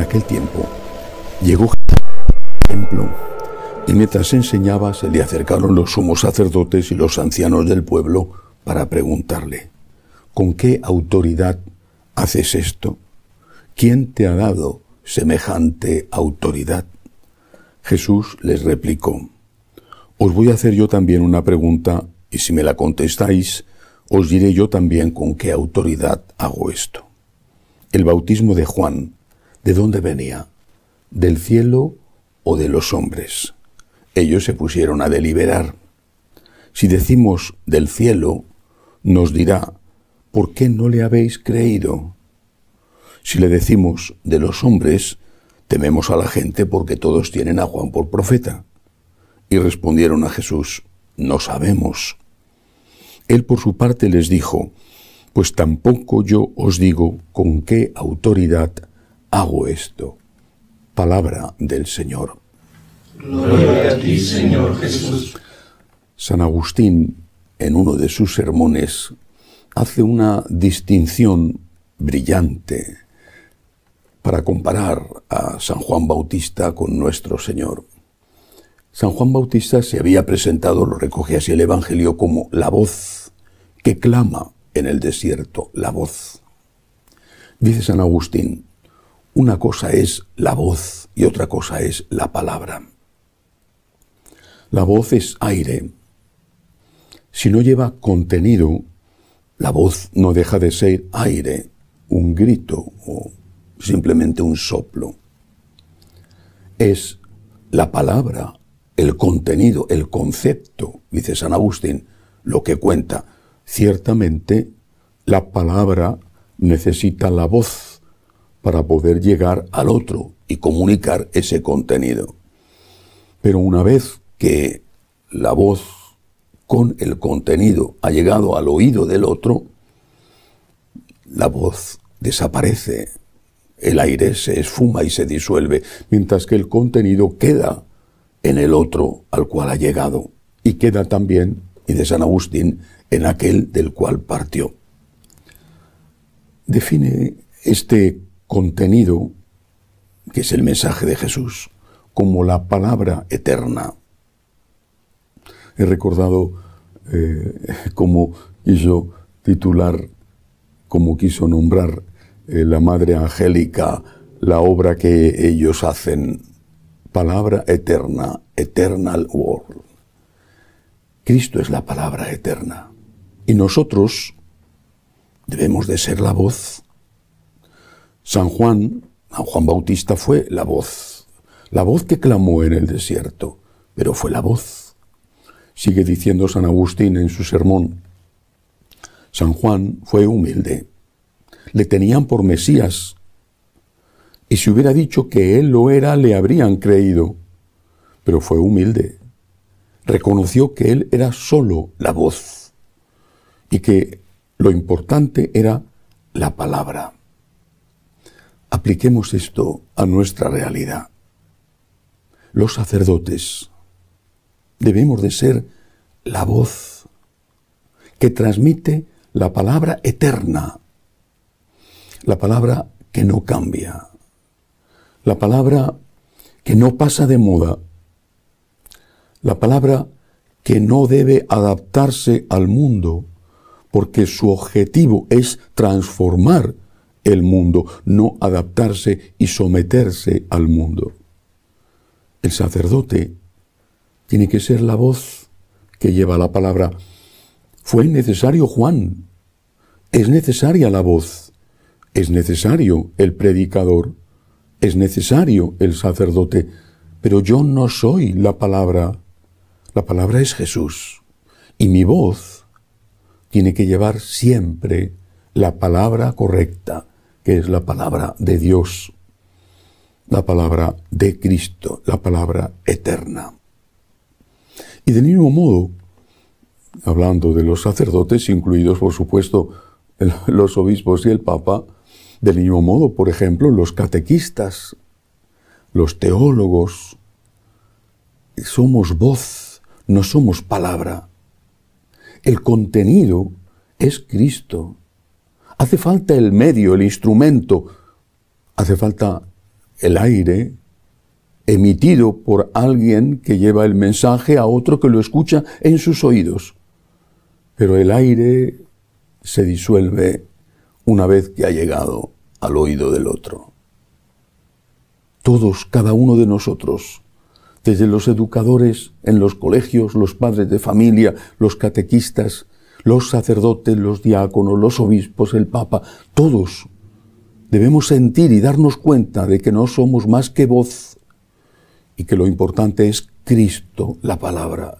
aquel tiempo. Llegó al templo y mientras enseñaba se le acercaron los sumos sacerdotes y los ancianos del pueblo para preguntarle, ¿con qué autoridad haces esto? ¿Quién te ha dado semejante autoridad? Jesús les replicó, Os voy a hacer yo también una pregunta y si me la contestáis, os diré yo también con qué autoridad hago esto. El bautismo de Juan ¿De dónde venía? ¿Del cielo o de los hombres? Ellos se pusieron a deliberar. Si decimos del cielo, nos dirá, ¿por qué no le habéis creído? Si le decimos de los hombres, tememos a la gente porque todos tienen a Juan por profeta. Y respondieron a Jesús, no sabemos. Él por su parte les dijo, pues tampoco yo os digo con qué autoridad hago esto. Palabra del Señor. Gloria a ti, Señor Jesús. San Agustín, en uno de sus sermones, hace una distinción brillante para comparar a San Juan Bautista con nuestro Señor. San Juan Bautista se había presentado, lo recoge así el Evangelio, como la voz que clama en el desierto, la voz. Dice San Agustín, una cosa es la voz y otra cosa es la palabra. La voz es aire. Si no lleva contenido, la voz no deja de ser aire, un grito o simplemente un soplo. Es la palabra, el contenido, el concepto, dice San Agustín, lo que cuenta. Ciertamente, la palabra necesita la voz para poder llegar al otro y comunicar ese contenido. Pero una vez que la voz con el contenido ha llegado al oído del otro, la voz desaparece, el aire se esfuma y se disuelve, mientras que el contenido queda en el otro al cual ha llegado y queda también, y de San Agustín, en aquel del cual partió. Define este contenido, que es el mensaje de Jesús, como la palabra eterna. He recordado como eh, cómo quiso titular, como quiso nombrar eh, la Madre Angélica la obra que ellos hacen, palabra eterna, eternal word. Cristo es la palabra eterna y nosotros debemos de ser la voz San Juan, Juan Bautista fue la voz, la voz que clamó en el desierto, pero fue la voz. Sigue diciendo San Agustín en su sermón. San Juan fue humilde. Le tenían por Mesías. Y si hubiera dicho que él lo era, le habrían creído. Pero fue humilde. Reconoció que él era solo la voz y que lo importante era la palabra. Apliquemos esto a nuestra realidad. Los sacerdotes debemos de ser la voz que transmite la palabra eterna, la palabra que no cambia, la palabra que no pasa de moda, la palabra que no debe adaptarse al mundo, porque su objetivo es transformar el mundo, no adaptarse y someterse al mundo. El sacerdote tiene que ser la voz que lleva la palabra. Fue necesario Juan, es necesaria la voz, es necesario el predicador, es necesario el sacerdote, pero yo no soy la palabra, la palabra es Jesús y mi voz tiene que llevar siempre la palabra correcta, que es la palabra de Dios, la palabra de Cristo, la palabra eterna. Y del mismo modo, hablando de los sacerdotes, incluidos por supuesto los obispos y el Papa, del mismo modo, por ejemplo, los catequistas, los teólogos, somos voz, no somos palabra. El contenido es Cristo, Hace falta el medio, el instrumento, hace falta el aire emitido por alguien que lleva el mensaje a otro que lo escucha en sus oídos. Pero el aire se disuelve una vez que ha llegado al oído del otro. Todos, cada uno de nosotros, desde los educadores en los colegios, los padres de familia, los catequistas, los sacerdotes, los diáconos, los obispos, el Papa, todos debemos sentir y darnos cuenta de que no somos más que voz y que lo importante es Cristo, la palabra,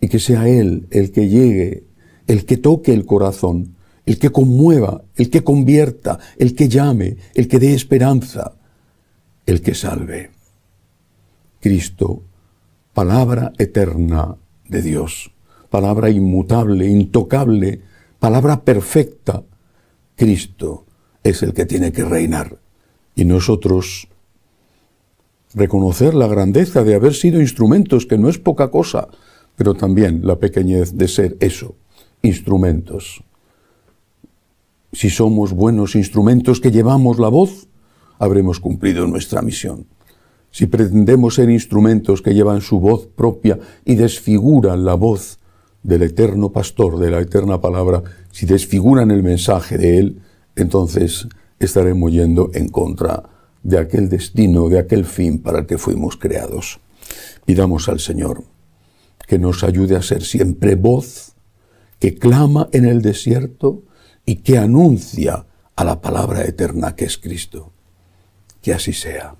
y que sea Él el que llegue, el que toque el corazón, el que conmueva, el que convierta, el que llame, el que dé esperanza, el que salve. Cristo, palabra eterna de Dios palabra inmutable, intocable, palabra perfecta. Cristo es el que tiene que reinar. Y nosotros reconocer la grandeza de haber sido instrumentos, que no es poca cosa, pero también la pequeñez de ser eso, instrumentos. Si somos buenos instrumentos que llevamos la voz, habremos cumplido nuestra misión. Si pretendemos ser instrumentos que llevan su voz propia y desfiguran la voz del eterno pastor, de la eterna palabra, si desfiguran el mensaje de Él, entonces estaremos yendo en contra de aquel destino, de aquel fin para el que fuimos creados. Pidamos al Señor que nos ayude a ser siempre voz que clama en el desierto y que anuncia a la palabra eterna que es Cristo. Que así sea.